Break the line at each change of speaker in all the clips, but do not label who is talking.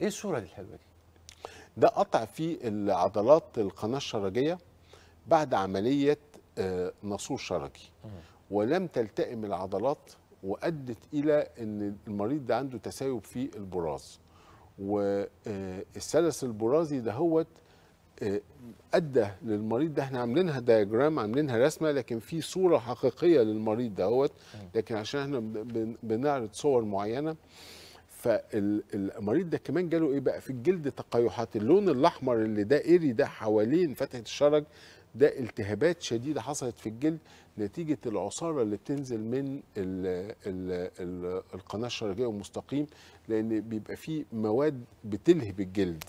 ايه الصوره دي الحلوه دي ده قطع في العضلات القناه الشرجيه بعد عمليه آه، نصور شرجي ولم تلتئم العضلات وادت الى ان المريض ده عنده تسايب في البراز والسلس آه، البرازي ده هوت آه، ادى للمريض ده احنا عاملينها دياجرام عاملينها رسمه لكن في صوره حقيقيه للمريض دهوت لكن عشان احنا بنعرض صور معينه فالمريض ده كمان جاله ايه بقى في الجلد تقيحات اللون الاحمر اللي دائري ده حوالين فتحه الشرج ده التهابات شديده حصلت في الجلد نتيجه العصاره اللي بتنزل من الـ الـ الـ القناه الشرجيه والمستقيم لان بيبقى فيه مواد بتلهب الجلد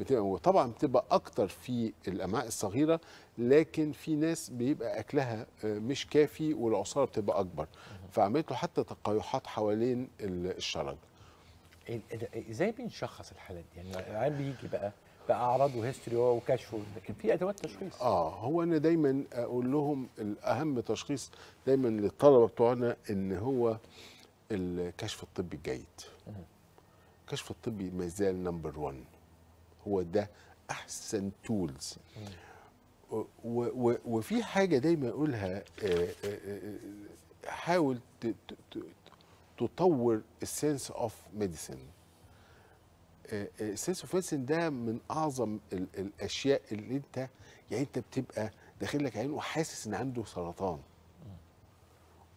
بتبقى وطبعا بتبقى اكتر في الامعاء الصغيره لكن في ناس بيبقى اكلها آه، مش كافي والعصاره بتبقى اكبر فعملت له حتى تقيحات حوالين الشرج إيه، ازاي بنشخص الحالات دي؟ يعني العيان بيجي بقى باعراض وهيستوري وكشف لكن في ادوات تشخيص اه هو انا دايما اقول لهم الاهم تشخيص دايما للطلبه بتوعنا ان هو الكشف الطبي الجيد الكشف الطبي ما زال نمبر 1 هو ده احسن تولز وفي حاجه دايما اقولها آه، آه، آه، حاول تطور السنس اوف ميديسن السنس اوف ميديسن ده من اعظم ال الاشياء اللي انت يعني انت بتبقى داخل لك عين وحاسس ان عنده سرطان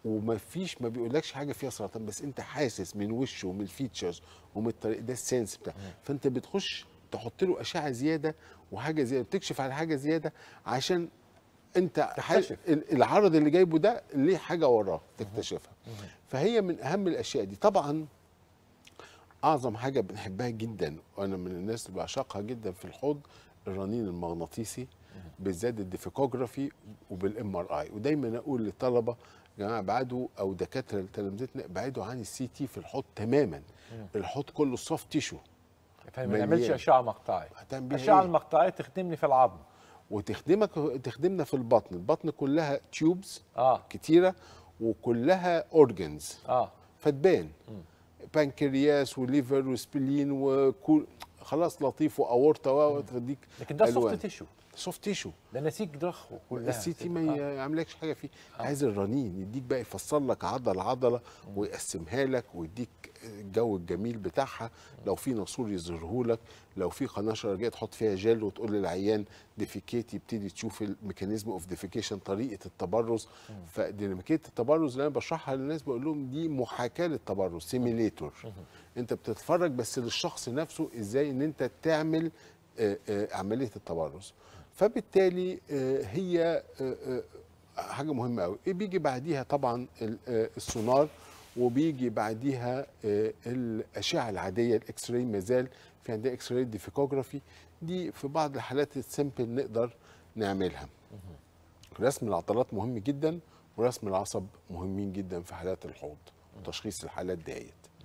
وما فيش ما بيقولكش حاجه فيها سرطان بس انت حاسس من وشه ومن الفيتشرز ومن الطريق ده السنس بتاع فانت بتخش تحط له اشعه زياده وحاجه زياده بتكشف على حاجه زياده عشان انت تكتشف. العرض اللي جايبه ده ليه حاجه وراه تكتشفها فهي من اهم الاشياء دي طبعا اعظم حاجه بنحبها جدا وانا من الناس اللي بعشقها جدا في الحوض الرنين المغناطيسي بالذات الديفيكوجرافي وبالام ار اي ودايما اقول للطلبه يا جماعه ابعدوا او دكاتره تلامذتنا ابعدوا عن السي تي في الحوض تماما الحوض كله سوفت تيشو ما نعملش اشعه مقطعيه اشعه إيه؟ المقطعيه تخدمني في العظم وتخدمك تخدمنا في البطن البطن كلها تيوبز آه. كتيره وكلها اورجنز اه فتبان بنكرياس وليفر وسبلين وكل خلاص لطيف واورطه وتديك لكن ده سوفت تيشو سوفت تيشو ده نسيج ضخه كلها السي تي ما آه. يعملكش حاجه فيه آه. عايز الرنين يديك بقى يفصل لك عضله عضله ويقسمها لك ويديك الجو الجميل بتاعها لو في يظهره لك لو في قناه شرجيه تحط فيها جل وتقول للعيان ديفيكيت يبتدي تشوف الميكانيزم اوف ديفيكيشن طريقه التبرز فديناميكيه التبرز اللي انا بشرحها للناس بقول لهم دي محاكاه للتبرز سيميليتور انت بتتفرج بس للشخص نفسه ازاي ان انت تعمل عمليه التبرز فبالتالي هي حاجه مهمه قوي إيه بيجي بعديها طبعا السونار وبيجي بعديها آه، الاشعه العاديه الاكس راي مازال في عندنا اكس راي ديفيكوجرافي دي في بعض الحالات السمبل نقدر نعملها رسم العضلات مهم جدا ورسم العصب مهمين جدا في حالات الحوض وتشخيص الحالات ديت